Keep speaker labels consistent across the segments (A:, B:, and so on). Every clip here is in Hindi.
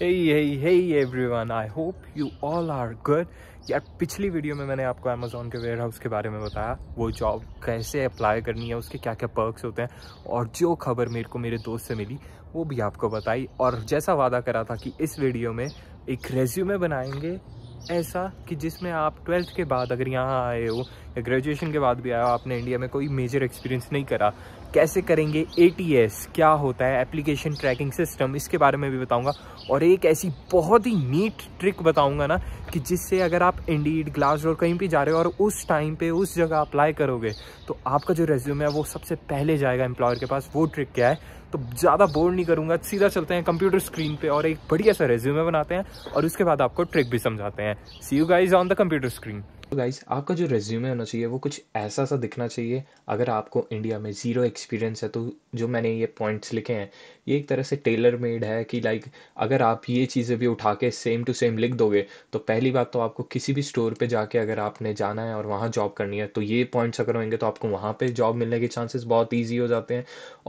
A: Hey hey hey everyone, I hope you all are good. यार पिछली वीडियो में मैंने आपको अमेजोन के वेयर हाउस के बारे में बताया वो जॉब कैसे अप्लाई करनी है उसके क्या क्या पर्क्स होते हैं और जो खबर मेरे को मेरे दोस्त से मिली वो भी आपको बताई और जैसा वादा करा था कि इस वीडियो में एक रेज्यूमे बनाएंगे ऐसा कि जिसमें आप ट्वेल्थ के बाद अगर यहाँ आए हो या ग्रेजुएशन के बाद भी आए हो आपने इंडिया में कोई मेजर एक्सपीरियंस नहीं करा कैसे करेंगे ए क्या होता है एप्लीकेशन ट्रैकिंग सिस्टम इसके बारे में भी बताऊंगा और एक ऐसी बहुत ही नीट ट्रिक बताऊंगा ना कि जिससे अगर आप इंडीड ग्लास और कहीं भी जा रहे हो और उस टाइम पे उस जगह अप्लाई करोगे तो आपका जो रेज्यूम है वो सबसे पहले जाएगा एम्प्लॉयर के पास वो ट्रिक क्या है तो ज़्यादा बोर नहीं करूँगा सीधा चलते हैं कंप्यूटर स्क्रीन पर और एक बढ़िया सा रेज्यूमे बनाते हैं और उसके बाद आपको ट्रिक भी समझाते हैं see you guys on the computer screen तो गाइस आपका जो रेज्यूमे होना चाहिए वो कुछ ऐसा सा दिखना चाहिए अगर आपको इंडिया में ज़ीरो एक्सपीरियंस है तो जो मैंने ये पॉइंट्स लिखे हैं ये एक तरह से टेलर मेड है कि लाइक अगर आप ये चीज़ें भी उठा के सेम टू सेम लिख दोगे तो पहली बात तो आपको किसी भी स्टोर पर जाके अगर आपने जाना है और वहाँ जॉब करनी है तो ये पॉइंट्स अगर होंगे तो आपको वहाँ पर जॉब मिलने के चांसेस बहुत ईजी हो जाते हैं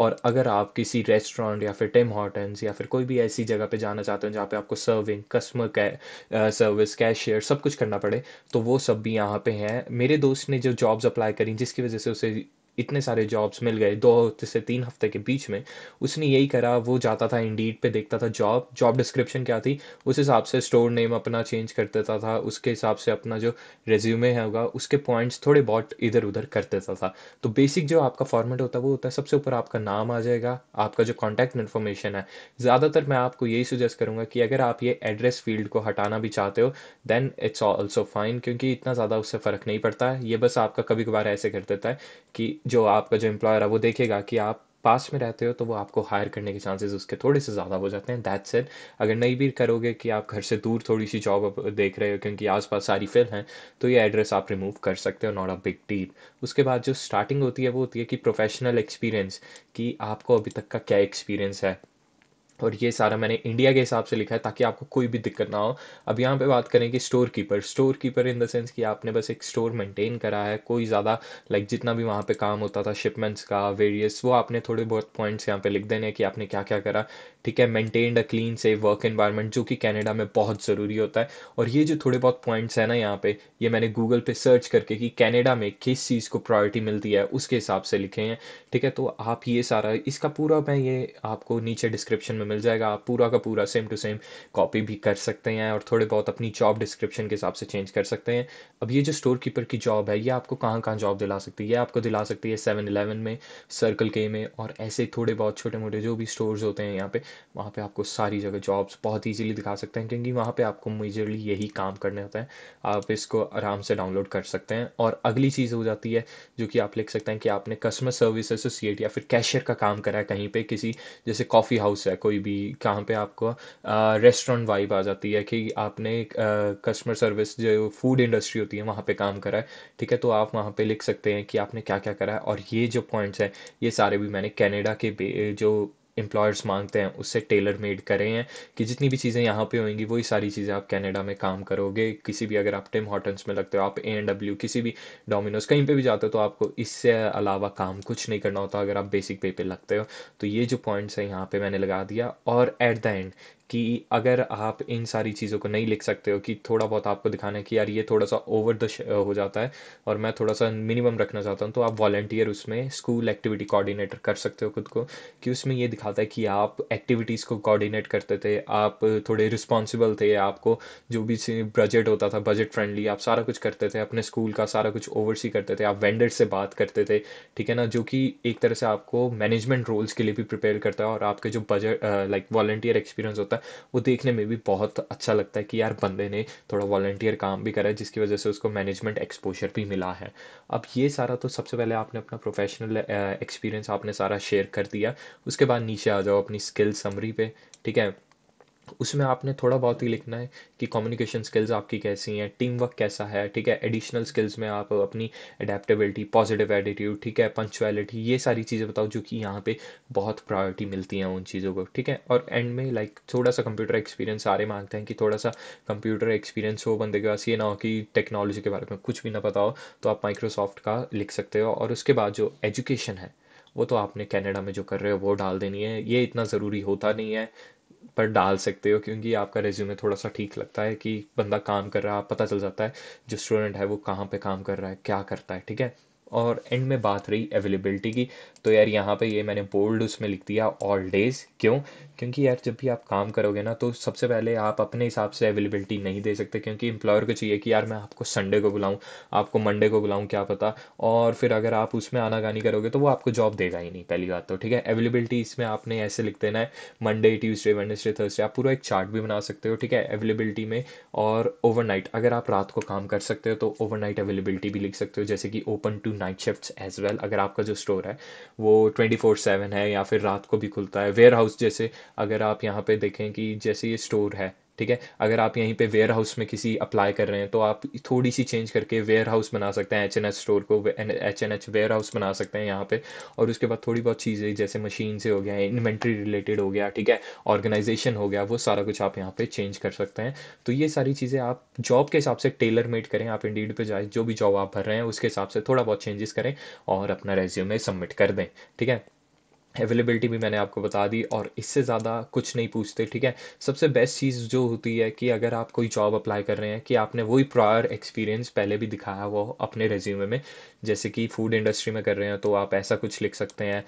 A: और अगर आप किसी रेस्टोरेंट या फिर टेम हॉटन्स या फिर कोई भी ऐसी जगह पर जाना चाहते हो जहाँ पर आपको सर्विंग कस्टमर सर्विस कैशियर सब कुछ करना पड़े तो वो सब अभी यहाँ पे है मेरे दोस्त ने जो जॉब्स अप्लाई करी जिसकी वजह से उसे इतने सारे जॉब्स मिल गए दो से तीन हफ्ते के बीच में उसने यही करा वो जाता था इंडीड पे देखता था जॉब जॉब डिस्क्रिप्शन क्या थी उस हिसाब से स्टोर नेम अपना चेंज कर देता था उसके हिसाब से अपना जो रेज्यूमे होगा उसके पॉइंट्स थोड़े बहुत इधर उधर कर देता था तो बेसिक जो आपका फॉर्मेट होता है वो होता है सबसे ऊपर आपका नाम आ जाएगा आपका जो कॉन्टैक्ट इन्फॉर्मेशन है ज़्यादातर मैं आपको यही सुजेस्ट करूँगा कि अगर आप ये एड्रेस फील्ड को हटाना भी चाहते हो देन इट्स ऑल्सो फाइन क्योंकि इतना ज़्यादा उससे फ़र्क नहीं पड़ता है ये बस आपका कभी कभार ऐसे कर देता है कि जो आपका जो एम्प्लॉयर है वो देखेगा कि आप पास में रहते हो तो वो आपको हायर करने के चांसेस उसके थोड़े से ज़्यादा हो जाते हैं दैट सेट अगर नहीं भी करोगे कि आप घर से दूर थोड़ी सी जॉब देख रहे हो क्योंकि आसपास सारी फिल हैं तो ये एड्रेस आप रिमूव कर सकते हो नॉट अ बिग डील उसके बाद जो स्टार्टिंग होती है वो होती है कि प्रोफेशनल एक्सपीरियंस कि आपको अभी तक का क्या एक्सपीरियंस है और ये सारा मैंने इंडिया के हिसाब से लिखा है ताकि आपको कोई भी दिक्कत ना हो अब यहाँ पे बात करें कि storekeeper storekeeper in the sense कि आपने बस एक स्टोर मेंटेन करा है कोई ज़्यादा लाइक जितना भी वहाँ पे काम होता था शिपमेंट्स का वेरियस वो आपने थोड़े बहुत पॉइंट्स यहाँ पे लिख देने कि आपने क्या क्या करा ठीक है maintained a clean safe work environment जो कि कैनेडा में बहुत ज़रूरी होता है और ये जो थोड़े बहुत पॉइंट्स हैं ना यहाँ पे ये मैंने गूगल पे सर्च करके कि कैनेडा में किस चीज़ को प्रायोरिटी मिलती है उसके हिसाब से लिखे हैं ठीक है तो आप ये सारा इसका पूरा मैं ये आपको नीचे डिस्क्रिप्शन में मिल जाएगा आप पूरा का पूरा सेम टू सेम कॉपी भी कर सकते हैं और थोड़े बहुत अपनी जॉब डिस्क्रिप्शन के हिसाब से चेंज कर सकते हैं अब ये जो स्टोर कीपर की जॉब है ये आपको कहाँ कहाँ जॉब दिला सकती है ये आपको दिला सकती है सेवन इलेवन में सर्कल के में और ऐसे थोड़े बहुत छोटे मोटे जो भी स्टोर्स होते हैं यहाँ पे वहाँ पे आपको सारी जगह जॉब्स बहुत ईजिली दिखा सकते हैं क्योंकि वहाँ पे आपको मेजरली यही काम करने होता है आप इसको आराम से डाउनलोड कर सकते हैं और अगली चीज़ हो जाती है जो कि आप लिख सकते हैं कि आपने कस्टमर सर्विस एसोसिएट या फिर कैशियर का काम करा है कहीं पे किसी जैसे कॉफ़ी हाउस है कोई कोई भी कहाँ पे आपको रेस्टोरेंट वाइब आ जाती है कि आपने कस्टमर सर्विस जो फूड इंडस्ट्री होती है वहाँ पे काम करा है ठीक है तो आप वहाँ पे लिख सकते हैं कि आपने क्या क्या करा है और ये जो पॉइंट्स हैं ये सारे भी मैंने कैनेडा के जो एम्प्लॉयर्स मांगते हैं उससे टेलर मेड करे हैं कि जितनी भी चीज़ें यहाँ पे होंगी वही सारी चीज़ें आप कनाडा में काम करोगे किसी भी अगर आप टिम हॉटन्स में लगते हो आप ए एंड डब्ल्यू किसी भी डोमिनोज कहीं पे भी जाते हो तो आपको इससे अलावा काम कुछ नहीं करना होता अगर आप बेसिक पे पे लगते हो तो ये जो पॉइंट्स हैं यहाँ पे मैंने लगा दिया और एट द एंड कि अगर आप इन सारी चीज़ों को नहीं लिख सकते हो कि थोड़ा बहुत आपको दिखाना है कि यार ये थोड़ा सा ओवर द हो जाता है और मैं थोड़ा सा मिनिमम रखना चाहता हूँ तो आप वॉल्टियर उसमें स्कूल एक्टिविटी कोऑर्डिनेटर कर सकते हो खुद को कि उसमें ये दिखाता है कि आप एक्टिविटीज़ को कोऑर्डिनेट करते थे आप थोड़े रिस्पॉन्सिबल थे आपको जो भी बजट होता था बजट फ्रेंडली आप सारा कुछ करते थे अपने स्कूल का सारा कुछ ओवरसी करते थे आप वेंडर से बात करते थे ठीक है ना जो कि एक तरह से आपको मैनेजमेंट रोल्स के लिए भी प्रिपेयर करता है और आपके जो बजट लाइक वॉल्टियर एक्सपीरियंस होता है है वो देखने में भी बहुत अच्छा लगता है कि यार बंदे ने थोड़ा वॉलंटियर काम भी करा है जिसकी वजह से उसको मैनेजमेंट एक्सपोजर भी मिला है अब ये सारा तो सबसे पहले आपने अपना प्रोफेशनल एक्सपीरियंस आपने सारा शेयर कर दिया उसके बाद नीचे आ जाओ अपनी स्किल समरी पे ठीक है उसमें आपने थोड़ा बहुत ही लिखना है कि कम्युनिकेशन स्किल्स आपकी कैसी हैं टीम वर्क कैसा है ठीक है एडिशनल स्किल्स में आप अपनी अडेप्टेबिलिटी पॉजिटिव एटीट्यूड ठीक है पंचुअलिटी ये सारी चीज़ें बताओ जो कि यहाँ पे बहुत प्रायोरिटी मिलती हैं उन चीज़ों को ठीक है और एंड में लाइक like, थोड़ा सा कंप्यूटर एक्सपीरियंस सारे मांगते हैं कि थोड़ा सा कंप्यूटर एक्सपीरियंस हो बंदे के पास ये ना हो कि टेक्नोलॉजी के बारे में कुछ भी ना पता हो तो आप माइक्रोसॉफ्ट का लिख सकते हो और उसके बाद जो एजुकेशन है वो तो आपने कनाडा में जो कर रहे हो वो डाल देनी है ये इतना ज़रूरी होता नहीं है पर डाल सकते हो क्योंकि आपका रेज्यूमे थोड़ा सा ठीक लगता है कि बंदा काम कर रहा है पता चल जाता है जो स्टूडेंट है वो कहाँ पे काम कर रहा है क्या करता है ठीक है और एंड में बात रही अवेलेबिलिटी की तो यार यहाँ पे ये मैंने बोल्ड उसमें लिख दिया ऑल डेज़ क्यों क्योंकि यार जब भी आप काम करोगे ना तो सबसे पहले आप अपने हिसाब से अवेलेबिलिटी नहीं दे सकते क्योंकि एम्प्लॉयर को चाहिए कि यार मैं आपको संडे को बुलाऊं आपको मंडे को बुलाऊं क्या पता और फिर अगर आप उसमें आना गानी करोगे तो वो आपको जॉब देगा ही नहीं पहली बात तो ठीक है अवेलेबिलिटी इसमें आपने ऐसे लिख देना है मंडे ट्यूजडे वेडनेसडे थर्सडे आप पूरा एक चार्ट भी बना सकते हो ठीक है अवेलेबिलिटी में और ओवरनाइट अगर आप रात को काम कर सकते हो तो ओवरनाइट अवेलेबिलिटी भी लिख सकते हो जैसे कि open to night shift as well अगर आपका जो स्टोर है वो ट्वेंटी फोर सेवन है या फिर रात को भी खुलता है वेयर हाउस जैसे अगर आप यहाँ पे देखें कि जैसे ये स्टोर है ठीक है अगर आप यहीं पे वेयर हाउस में किसी अप्लाई कर रहे हैं तो आप थोड़ी सी चेंज करके वेयर हाउस बना सकते हैं एच एन एच स्टोर को H N H warehouse बना सकते हैं यहाँ पे और उसके बाद थोड़ी बहुत चीज़ें जैसे मशीन से हो गया इन्वेंट्री रिलेटेड हो गया ठीक है ऑर्गेनाइजेशन हो गया वो सारा कुछ आप यहाँ पे चेंज कर सकते हैं तो ये सारी चीज़ें आप जॉब के हिसाब से टेलर मेड करें आप इंडीड पे जाए जो भी जॉब आप भर रहे हैं उसके हिसाब से थोड़ा बहुत चेंजेस करें और अपना रेज्यूमे सबमिट कर दें ठीक है अवेलेबिलिटी भी मैंने आपको बता दी और इससे ज़्यादा कुछ नहीं पूछते ठीक है सबसे बेस्ट चीज़ जो होती है कि अगर आप कोई जॉब अप्लाई कर रहे हैं कि आपने वही प्रायर एक्सपीरियंस पहले भी दिखाया वो अपने रेज्यूमे में जैसे कि फूड इंडस्ट्री में कर रहे हैं तो आप ऐसा कुछ लिख सकते हैं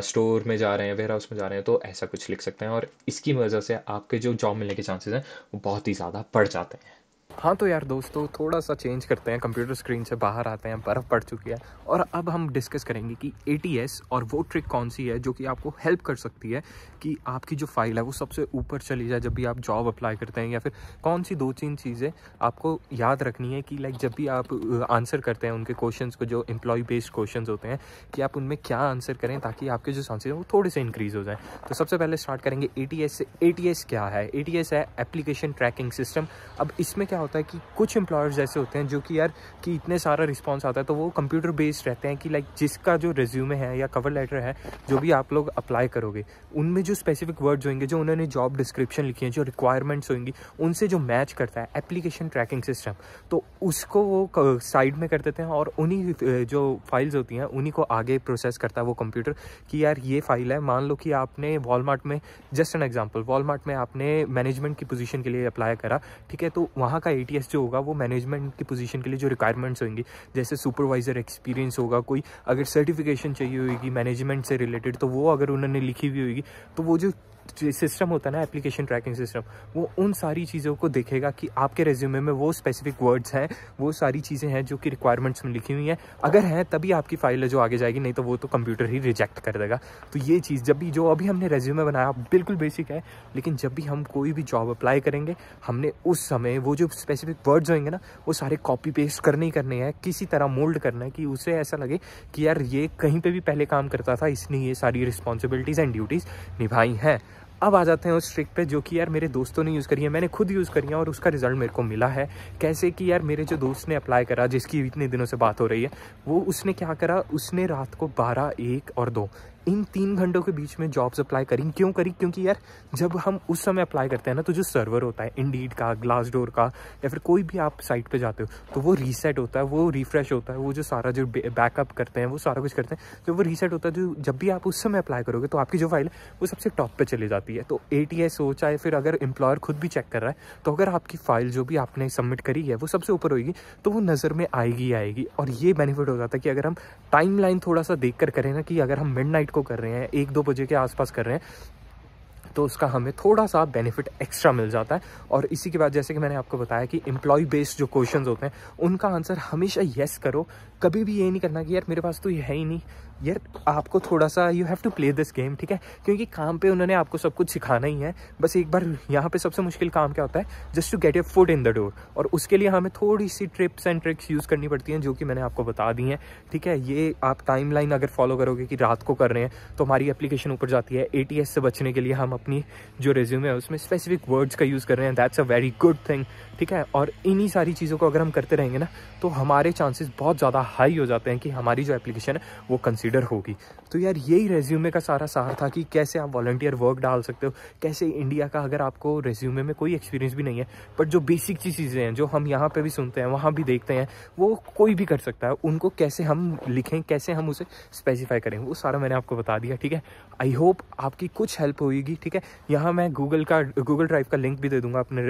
A: स्टोर uh, में जा रहे हैं वेयर हाउस में जा रहे हैं तो ऐसा कुछ लिख सकते हैं और इसकी वजह से आपके जो जॉब मिलने के चांसेस हैं वो बहुत ही ज़्यादा बढ़ जाते हैं हाँ तो यार दोस्तों थोड़ा सा चेंज करते हैं कंप्यूटर स्क्रीन से बाहर आते हैं बर्फ़ पड़ चुकी है और अब हम डिस्कस करेंगे कि ए और वो ट्रिक कौन सी है जो कि आपको हेल्प कर सकती है कि आपकी जो फाइल है वो सबसे ऊपर चली जाए जब भी आप जॉब अप्लाई करते हैं या फिर कौन सी दो तीन चीज़ें आपको याद रखनी है कि लाइक जब भी आप आंसर करते हैं उनके क्वेश्चन को जो एम्प्लॉय बेस्ड क्वेश्चन होते हैं कि आप उनमें क्या आंसर करें ताकि आपके जो चांसेज हैं वो थोड़े से इंक्रीज़ हो जाएँ तो सबसे पहले स्टार्ट करेंगे ए से ए क्या है ए है एप्लीकेशन ट्रैकिंग सिस्टम अब इसमें क्या होता है कि कुछ एम्प्लॉयर्स ऐसे होते हैं जो कि यार कि इतने सारा रिस्पॉन्स आता है तो वो कंप्यूटर बेस्ड रहते हैं कि लाइक जिसका जो रिज्यूमे है या कवर लेटर है जो भी आप लोग अप्लाई करोगे उनमें जो स्पेसिफिक वर्ड्स होंगे जो उन्होंने जॉब डिस्क्रिप्शन लिखी है जो रिक्वायरमेंट्स होंगी उनसे जो मैच करता है एप्लीकेशन ट्रैकिंग सिस्टम तो उसको वो साइड में कर देते हैं और उन्हीं जो फाइल्स होती हैं उन्हीं को आगे प्रोसेस करता है वो कंप्यूटर कि यार ये फाइल है मान लो कि आपने वॉलमार्ट में जस्ट एन एग्जाम्पल वॉलमार्ट में आपने मैनेजमेंट की पोजीशन के लिए अप्लाई करा ठीक है तो वहाँ का ए जो होगा वो मैनेजमेंट की पोजीशन के लिए जो रिक्वायरमेंट्स होंगी जैसे सुपरवाइज़र एक्सपीरियंस होगा कोई अगर सर्टिफिकेशन चाहिए होगी मैनेजमेंट से रिलेटेड तो वो अगर उन्होंने लिखी हुई होगी तो वो जो सिस्टम होता है ना एप्लीकेशन ट्रैकिंग सिस्टम वो उन सारी चीज़ों को देखेगा कि आपके रेज्यूमे में वो स्पेसिफिक वर्ड्स हैं वो सारी चीज़ें हैं जो कि रिक्वायरमेंट्स में लिखी हुई हैं अगर हैं तभी आपकी फाइल जो आगे जाएगी नहीं तो वो तो कंप्यूटर ही रिजेक्ट कर देगा तो ये चीज़ जब भी जो अभी हमने रेज्यूमे बनाया बिल्कुल बेसिक है लेकिन जब भी हम कोई भी जॉब अप्लाई करेंगे हमने उस समय वो जो स्पेसिफिक वर्ड्स होंगे ना वो सारे कॉपी पेस्ट करने ही करने हैं किसी तरह मोल्ड करना है कि उसे ऐसा लगे कि यार ये कहीं पर भी पहले काम करता था इसने ये सारी रिस्पॉन्सिबिलिटीज़ एंड ड्यूटीज़ निभाई हैं अब आ जाते हैं उस ट्रिक पे जो कि यार मेरे दोस्तों तो ने यूज़ करी है मैंने खुद यूज़ करी है और उसका रिज़ल्ट मेरे को मिला है कैसे कि यार मेरे जो दोस्त ने अप्लाई करा जिसकी इतने दिनों से बात हो रही है वो उसने क्या करा उसने रात को बारह एक और दो इन तीन घंटों के बीच में जॉब्स अप्लाई करी क्यों करी क्योंकि यार जब हम उस समय अप्लाई करते हैं ना तो जो सर्वर होता है इंडीड का ग्लास डोर का या फिर कोई भी आप साइट पे जाते हो तो वो रीसेट होता है वो रिफ्रेश होता है वो जो सारा जो बैकअप करते हैं वो सारा कुछ करते हैं तो वो रीसेट होता है जो जब भी आप उस समय अप्लाई करोगे तो आपकी जो फाइल है वो सबसे टॉप पर चली जाती है तो ए टी एस हो चाहे फिर अगर एम्प्लॉयर खुद भी चेक कर रहा है तो अगर आपकी फाइल जो भी आपने सबमिट करी है वो सबसे ऊपर होगी तो वो नज़र में आएगी आएगी और ये बेनिफिट हो जाता है कि अगर हम टाइम लाइन थोड़ा सा देख कर करें ना कि अगर हम मिड को कर रहे हैं एक दो बजे के आसपास कर रहे हैं तो उसका हमें थोड़ा सा बेनिफिट एक्स्ट्रा मिल जाता है और इसी के बाद जैसे कि मैंने आपको बताया कि एम्प्लॉय बेस्ड जो क्वेश्चन होते हैं उनका आंसर हमेशा येस करो कभी भी ये नहीं करना कि यार मेरे पास तो ये है ही नहीं यार आपको थोड़ा सा you have to play this game ठीक है क्योंकि काम पे उन्होंने आपको सब कुछ सिखाना ही है बस एक बार यहाँ पे सबसे मुश्किल काम क्या होता है just to get a foot in the door और उसके लिए हमें थोड़ी सी ट्रिप्स एंड ट्रिक्स यूज़ करनी पड़ती हैं जो कि मैंने आपको बता दी हैं ठीक है ये आप टाइम अगर फॉलो करोगे कि रात को कर रहे हैं तो हमारी एप्लीकेशन ऊपर जाती है ए से बचने के लिए हम अपनी जो रेज्यूम है उसमें स्पेसिफिक वर्ड्स का यूज़ कर रहे हैं that's a very good thing ठीक है और इन्हीं सारी चीज़ों को अगर हम करते रहेंगे ना तो हमारे चांसेस बहुत ज़्यादा हाई हो जाते हैं कि हमारी जो एप्लीकेशन है वो कंसिडर होगी तो यार यही रेज्यूमे का सारा सहार था कि कैसे आप वॉल्टियर वर्क डाल सकते हो कैसे इंडिया का अगर आपको रेज्यूमे में कोई एक्सपीरियंस भी नहीं है बट जो बेसिक चीज़ें हैं जो हम यहाँ पर भी सुनते हैं वहाँ भी देखते हैं वो कोई भी कर सकता है उनको कैसे हम लिखें कैसे हम उसे स्पेसिफाई करें वो सारा मैंने आपको बता दिया ठीक है आई होप आपकी कुछ हेल्प होगी ठीक है यहाँ मैं गूगल का गूगल ड्राइव का लिंक भी दे दूंगा अपने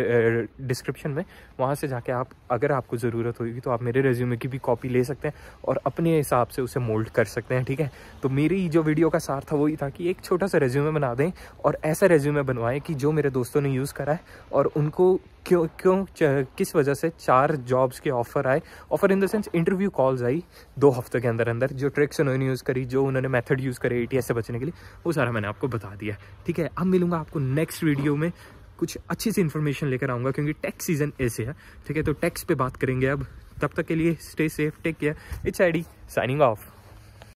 A: डिस्क्रिप्शन में वहाँ से जाके आप अगर आपको ज़रूरत होगी तो आप मेरे रेज्यूमे की भी कॉपी ले सकते हैं सकते हैं और अपने हिसाब से उसे मोल्ड कर सकते हैं ठीक है तो मेरी जो वीडियो का सार था वही था कि एक छोटा सा रेज्यूमे बना दें और ऐसा रेज्यूमे बनवाएं कि जो मेरे दोस्तों ने यूज़ करा है और उनको क्यों क्यों किस वजह से चार जॉब्स के ऑफ़र आए offer in the sense interview calls आई दो हफ्ते के अंदर अंदर जो ट्रिक्स उन्होंने यूज़ करी जो उन्होंने मेथड यूज़ करे ए से बचने के लिए वो सारा मैंने आपको बता दिया ठीक है अब मिलूंगा आपको नेक्स्ट वीडियो में कुछ अच्छी सी इन्फॉर्मेशन लेकर आऊँगा क्योंकि टैक्स सीज़न ऐसे है ठीक है तो टैक्स पर बात करेंगे अब तब तक के लिए stay safe take care it's D signing of